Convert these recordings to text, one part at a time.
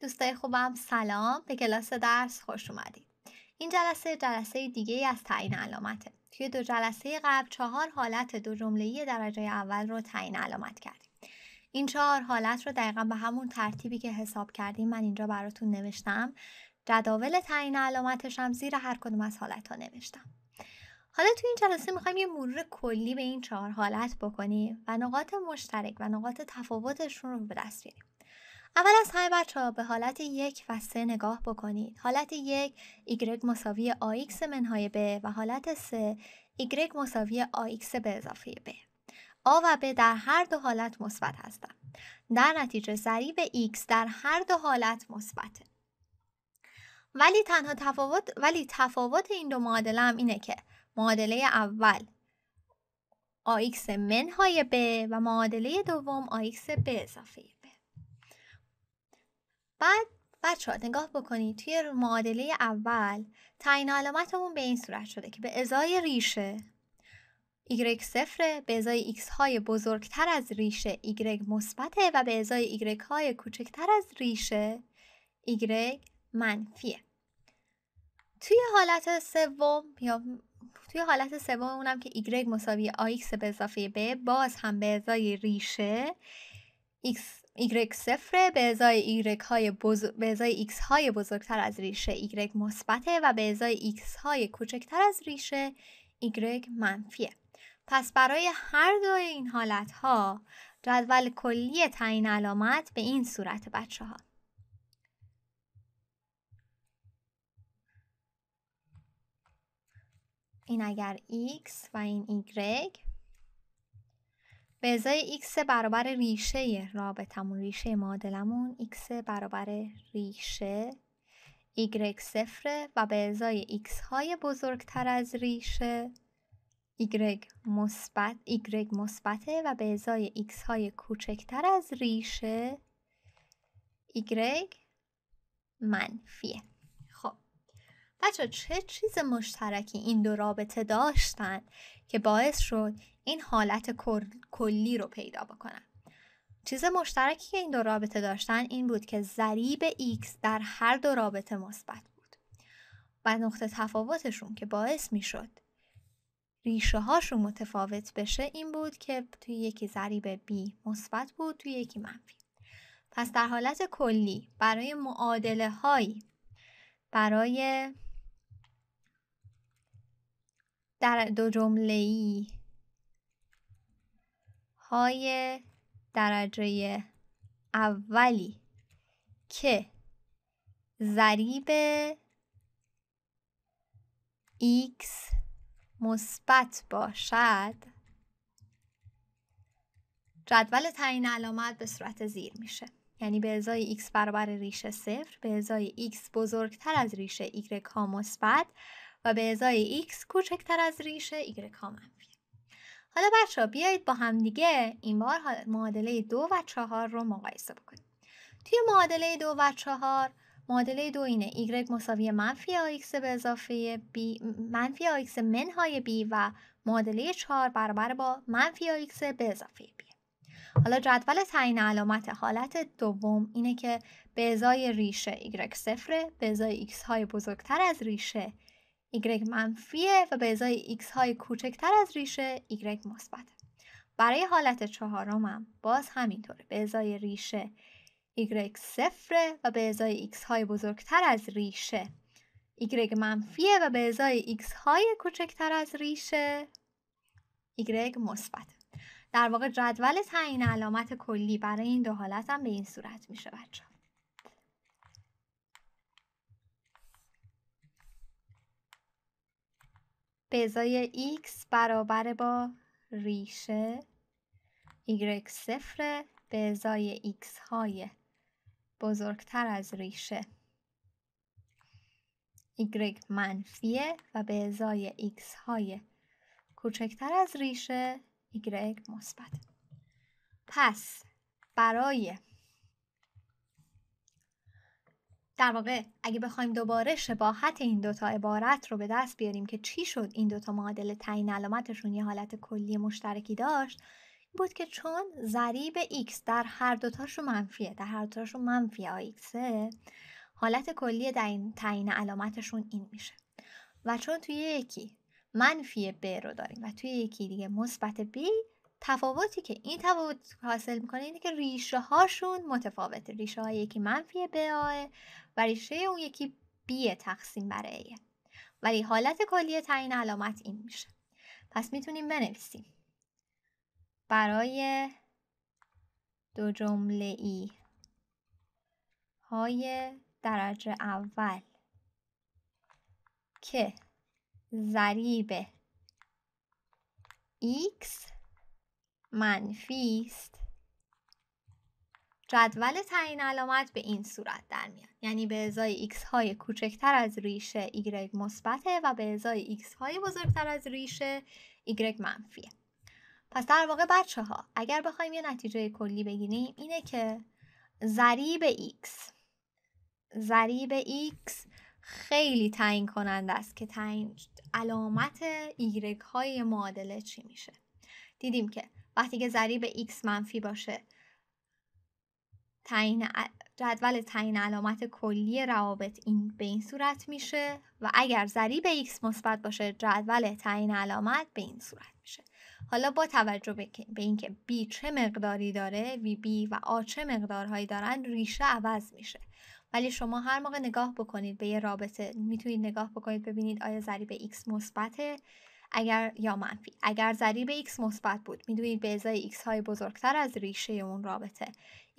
دوستای خوبم سلام به کلاس درس خوش اومدید این جلسه جلسه دیگه از تعیین علامت. توی دو جلسه قبل چهار حالت دو جمله درجه اول رو تعیین علامت کردیم این چهار حالت رو دقیقا به همون ترتیبی که حساب کردیم من اینجا براتون نوشتم جداول تعیین علامتش هم زیر هر کدوم از حالت ها نوشتم حالا تو این جلسه میخوایم یه مرور کلی به این چهار حالت بکنیم و نقاط مشترک و نقاط تفاوتشون رو به دست بیاریم اول از همه بچه ها به حالت یک و سه نگاه بکنید حالت یک ایگرگ مساوی آیکس منهای b و حالت سه ایگرگ مساوی آیکس به اضافه b. آ و به در هر دو حالت مثبت هستند در نتیجه ضریب x در هر دو حالت مثبته ولی تنها تفاوت ولی تفاوت این دو معادله هم اینه که معادله اول AX منهای b و معادله دوم AX به اضافه بعد بچه ها نگاه بکنید توی معادله اول تعیین علامتمون به این صورت شده که به ازای ریشه y صفره به ازای x های بزرگتر از ریشه y مثبته و به ازای y های کوچکتر از ریشه y منفیه توی حالت سوم یا توی حالت سوم اونم که y مساوی ax به اضافه b باز هم به ازای ریشه x y صفر به ازای y های بزر... به ازای x های بزرگتر از ریشه y مثبته و به ازای x های کوچکتر از ریشه y منفیه پس برای هر دو این حالت ها جدول کلی تعیین علامت به این صورت بچه ها این اگر x و این y به ازای x برابر ریشه رابطمون ریشه معادلمون x برابر ریشه y صفره و به ازای x های بزرگتر از ریشه y مثبت y مثبته و به ازای x های کوچکتر از ریشه y منفیه بچه چه چیز مشترکی این دو رابطه داشتن که باعث شد این حالت کلی رو پیدا بکنن چیز مشترکی که این دو رابطه داشتن این بود که ضریب x در هر دو رابطه مثبت بود و نقطه تفاوتشون که باعث شد ریشه هاشون متفاوت بشه این بود که توی یکی ضریب b مثبت بود توی یکی منفی پس در حالت کلی برای معادله هایی برای در دو جمله ای های درجه اولی که ضریب x مثبت باشد جدول تعیین علامت به صورت زیر میشه یعنی به ازای x برابر ریشه صفر به ازای x بزرگتر از ریشه y ها مثبت و به ازای x کوچکتر از ریشه y منفی. حالا بچه ها بیایید با همدیگه این بار معادله دو و چهار رو مقایسه بکنیم توی معادله دو و چهار معادله دو اینه y مساوی منفی ax به اضافه b منفی ax منهای b و معادله 4 برابر با منفی ax به اضافه b حالا جدول تعیین علامت حالت دوم اینه که به ازای ریشه y صفره به ازای x های بزرگتر از ریشه y منفیه و به ازای x های کوچکتر از ریشه y مثبت. برای حالت چهارم هم باز همینطوره به ازای ریشه y صفره و به ازای x های بزرگتر از ریشه y منفیه و به ازای x های کوچکتر از ریشه y مثبت در واقع جدول تعیین علامت کلی برای این دو حالت هم به این صورت میشه بچه به x برابر با ریشه y صفر به ازای x های بزرگتر از ریشه y منفیه و به ازای x های کوچکتر از ریشه y مثبت پس برای در واقع اگه بخوایم دوباره شباهت این دوتا عبارت رو به دست بیاریم که چی شد این دوتا معادل تعیین علامتشون یه حالت کلی مشترکی داشت بود که چون ضریب x در هر دوتاشون منفیه در هر دوتاشون منفی ax حالت کلی در این تعیین علامتشون این میشه و چون توی یکی منفی b رو داریم و توی یکی دیگه مثبت b تفاوتی که این تفاوت حاصل میکنه اینه که ریشه هاشون متفاوته ریشه های یکی منفی باه و ریشه اون یکی بی تقسیم بر ایه ولی حالت کلی تعیین علامت این میشه پس میتونیم بنویسیم برای دو جمله ای های درجه اول که ضریب x منفی است جدول تعیین علامت به این صورت در میاد یعنی به ازای x های کوچکتر از ریشه y مثبته و به ازای x های بزرگتر از ریشه y منفیه پس در واقع بچه ها اگر بخوایم یه نتیجه کلی بگیریم اینه که ضریب x ضریب x خیلی تعیین کننده است که تعیین علامت y های معادله چی میشه دیدیم که وقتی که ضریب x منفی باشه تعیین جدول تعیین علامت کلی روابط این به این صورت میشه و اگر ضریب x مثبت باشه جدول تعیین علامت به این صورت میشه حالا با توجه به اینکه b چه مقداری داره وی b و a چه مقدارهایی دارن ریشه عوض میشه ولی شما هر موقع نگاه بکنید به یه رابطه میتونید نگاه بکنید ببینید آیا ضریب x مثبته اگر یا منفی اگر ضریب x مثبت بود میدونید به ازای x های بزرگتر از ریشه اون رابطه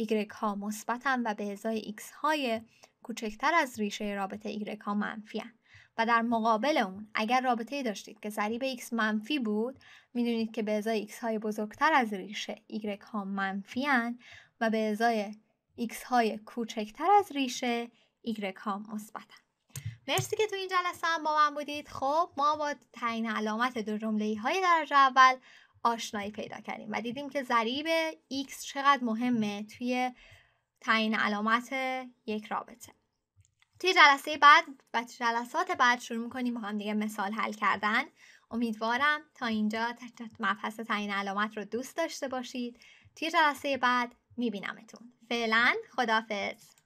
y ها مثبتن و به ازای x های کوچکتر از ریشه رابطه y ها منفی و در مقابل اون اگر رابطه داشتید که ضریب x منفی بود میدونید که به ازای x های بزرگتر از ریشه y ها منفی و به ازای x های کوچکتر از ریشه y ها مثبتن مرسی که تو این جلسه هم با من بودید خب ما با تعیین علامت دو جمله های درجه اول آشنایی پیدا کردیم و دیدیم که ضریب x چقدر مهمه توی تعیین علامت یک رابطه توی جلسه بعد و توی جلسات بعد شروع میکنیم با هم دیگه مثال حل کردن امیدوارم تا اینجا مبحث تعیین علامت رو دوست داشته باشید توی جلسه بعد میبینمتون فعلا خدافز